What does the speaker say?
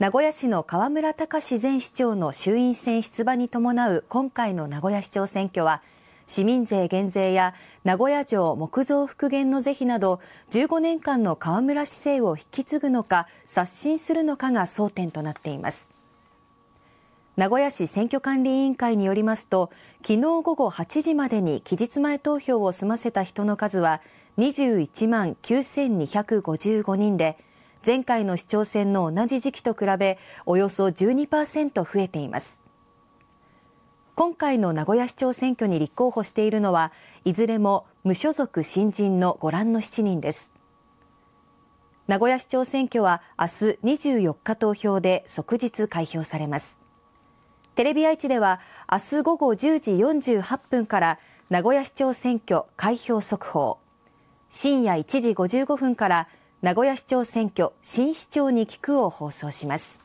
名古屋市の河村隆前市長の衆院選出馬に伴う今回の名古屋市長選挙は、市民税減税や名古屋城木造復元の是非など、15年間の河村市政を引き継ぐのか、刷新するのかが争点となっています。名古屋市選挙管理委員会によりますと、昨日午後8時までに期日前投票を済ませた人の数は21万9255人で、前回の市長選の同じ時期と比べおよそ12%増えています今回の名古屋市長選挙に立候補しているのはいずれも無所属新人のご覧の7人です名古屋市長選挙は明日24日投票で即日開票されますテレビ愛知では明日午後10時48分から名古屋市長選挙開票速報深夜1時55分から名古屋市長選挙新市長に聞くを放送します。